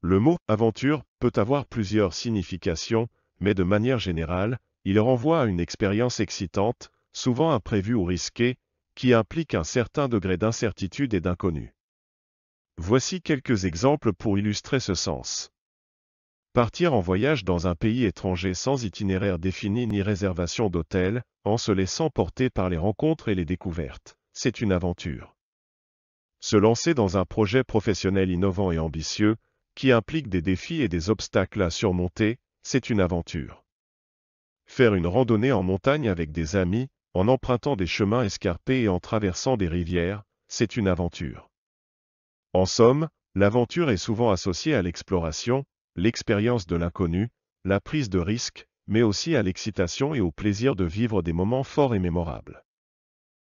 Le mot aventure peut avoir plusieurs significations, mais de manière générale, il renvoie à une expérience excitante, souvent imprévue ou risquée, qui implique un certain degré d'incertitude et d'inconnu. Voici quelques exemples pour illustrer ce sens. Partir en voyage dans un pays étranger sans itinéraire défini ni réservation d'hôtel, en se laissant porter par les rencontres et les découvertes, c'est une aventure. Se lancer dans un projet professionnel innovant et ambitieux, qui implique des défis et des obstacles à surmonter, c'est une aventure. Faire une randonnée en montagne avec des amis, en empruntant des chemins escarpés et en traversant des rivières, c'est une aventure. En somme, l'aventure est souvent associée à l'exploration, l'expérience de l'inconnu, la prise de risque, mais aussi à l'excitation et au plaisir de vivre des moments forts et mémorables.